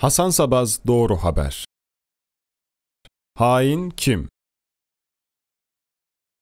Hasan Sabaz Doğru Haber Hain kim?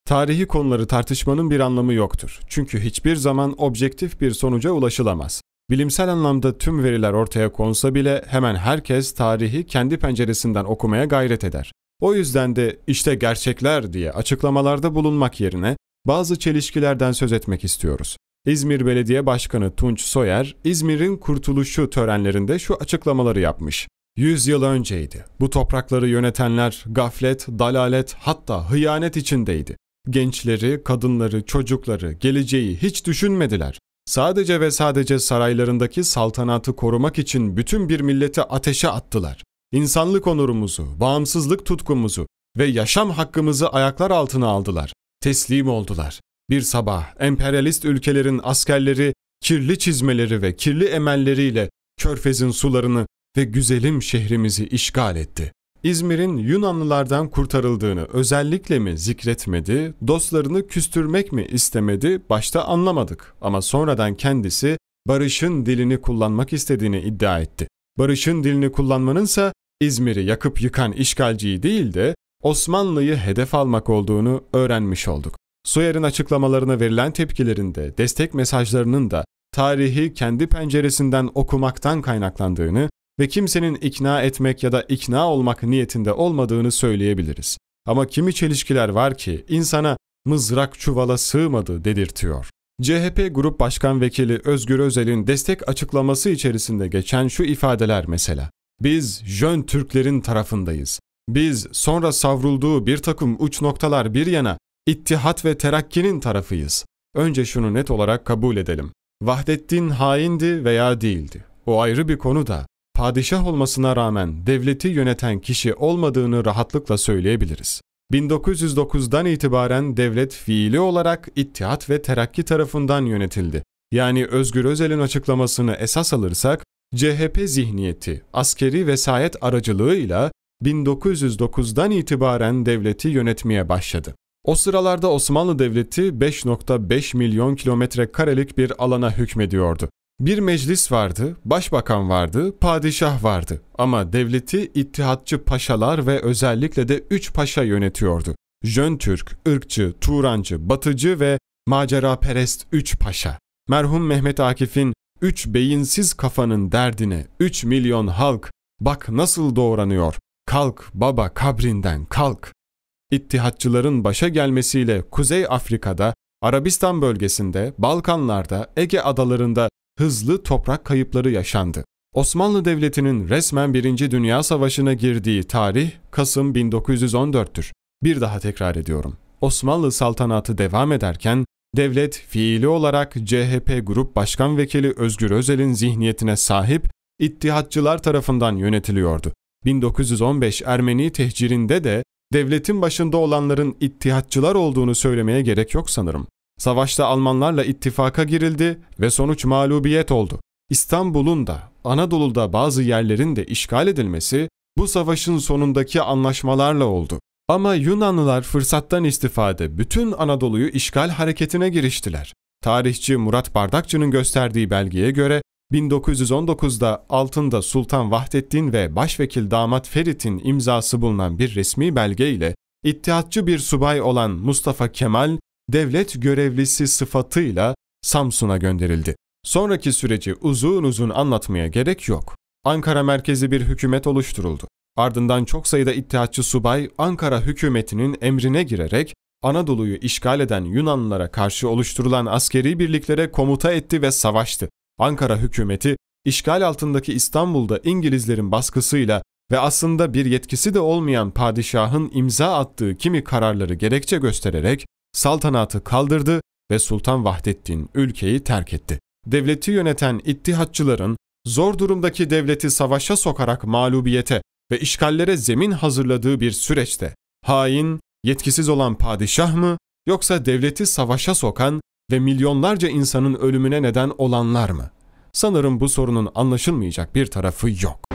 Tarihi konuları tartışmanın bir anlamı yoktur. Çünkü hiçbir zaman objektif bir sonuca ulaşılamaz. Bilimsel anlamda tüm veriler ortaya konsa bile hemen herkes tarihi kendi penceresinden okumaya gayret eder. O yüzden de işte gerçekler diye açıklamalarda bulunmak yerine bazı çelişkilerden söz etmek istiyoruz. İzmir Belediye Başkanı Tunç Soyer, İzmir'in kurtuluşu törenlerinde şu açıklamaları yapmış. 100 yıl önceydi. Bu toprakları yönetenler gaflet, dalalet hatta hıyanet içindeydi. Gençleri, kadınları, çocukları, geleceği hiç düşünmediler. Sadece ve sadece saraylarındaki saltanatı korumak için bütün bir milleti ateşe attılar. İnsanlık onurumuzu, bağımsızlık tutkumuzu ve yaşam hakkımızı ayaklar altına aldılar. Teslim oldular. Bir sabah emperyalist ülkelerin askerleri kirli çizmeleri ve kirli emelleriyle Körfez'in sularını ve güzelim şehrimizi işgal etti. İzmir'in Yunanlılardan kurtarıldığını özellikle mi zikretmedi, dostlarını küstürmek mi istemedi başta anlamadık ama sonradan kendisi barışın dilini kullanmak istediğini iddia etti. Barışın dilini kullanmanınsa İzmir'i yakıp yıkan işgalciyi değil de Osmanlı'yı hedef almak olduğunu öğrenmiş olduk. Soyer'in açıklamalarına verilen tepkilerinde, destek mesajlarının da tarihi kendi penceresinden okumaktan kaynaklandığını ve kimsenin ikna etmek ya da ikna olmak niyetinde olmadığını söyleyebiliriz. Ama kimi çelişkiler var ki insana mızrak çuvala sığmadı dedirtiyor. CHP Grup Başkan Vekili Özgür Özel'in destek açıklaması içerisinde geçen şu ifadeler mesela. Biz Jön Türklerin tarafındayız. Biz sonra savrulduğu bir takım uç noktalar bir yana İttihat ve terakkinin tarafıyız. Önce şunu net olarak kabul edelim. Vahdettin haindi veya değildi. O ayrı bir konu da padişah olmasına rağmen devleti yöneten kişi olmadığını rahatlıkla söyleyebiliriz. 1909'dan itibaren devlet fiili olarak İttihat ve Terakki tarafından yönetildi. Yani Özgür Özel'in açıklamasını esas alırsak, CHP zihniyeti, askeri vesayet aracılığıyla 1909'dan itibaren devleti yönetmeye başladı. O sıralarda Osmanlı Devleti 5.5 milyon kilometre karelik bir alana hükmediyordu. Bir meclis vardı, başbakan vardı, padişah vardı ama devleti ittihatçı paşalar ve özellikle de üç paşa yönetiyordu. Jön Türk, ırkçı, Turancı, Batıcı ve maceraperest üç paşa. Merhum Mehmet Akif'in üç beyinsiz kafanın derdine 3 milyon halk bak nasıl doğranıyor. Kalk baba kabrinden kalk. İttihatçıların başa gelmesiyle Kuzey Afrika'da, Arabistan bölgesinde, Balkanlarda, Ege adalarında hızlı toprak kayıpları yaşandı. Osmanlı Devleti'nin resmen 1. Dünya Savaşı'na girdiği tarih Kasım 1914'tür. Bir daha tekrar ediyorum. Osmanlı saltanatı devam ederken devlet fiili olarak CHP Grup Başkan Vekili Özgür Özel'in zihniyetine sahip İttihatçılar tarafından yönetiliyordu. 1915 Ermeni tehcirinde de devletin başında olanların ittihatçılar olduğunu söylemeye gerek yok sanırım. Savaşta Almanlarla ittifaka girildi ve sonuç mağlubiyet oldu. İstanbul'un da Anadolu'da bazı yerlerin de işgal edilmesi bu savaşın sonundaki anlaşmalarla oldu. Ama Yunanlılar fırsattan istifade bütün Anadolu'yu işgal hareketine giriştiler. Tarihçi Murat Bardakçı'nın gösterdiği belgeye göre 1919'da altında Sultan Vahdettin ve Başvekil Damat Ferit'in imzası bulunan bir resmi belge ile İttihatçı bir subay olan Mustafa Kemal, devlet görevlisi sıfatıyla Samsun'a gönderildi. Sonraki süreci uzun uzun anlatmaya gerek yok. Ankara merkezi bir hükümet oluşturuldu. Ardından çok sayıda İttihatçı subay Ankara hükümetinin emrine girerek Anadolu'yu işgal eden Yunanlılara karşı oluşturulan askeri birliklere komuta etti ve savaştı. Ankara hükümeti işgal altındaki İstanbul'da İngilizlerin baskısıyla ve aslında bir yetkisi de olmayan padişahın imza attığı kimi kararları gerekçe göstererek saltanatı kaldırdı ve Sultan Vahdettin ülkeyi terk etti. Devleti yöneten ittihatçıların zor durumdaki devleti savaşa sokarak mağlubiyete ve işgallere zemin hazırladığı bir süreçte hain, yetkisiz olan padişah mı yoksa devleti savaşa sokan ve milyonlarca insanın ölümüne neden olanlar mı? Sanırım bu sorunun anlaşılmayacak bir tarafı yok.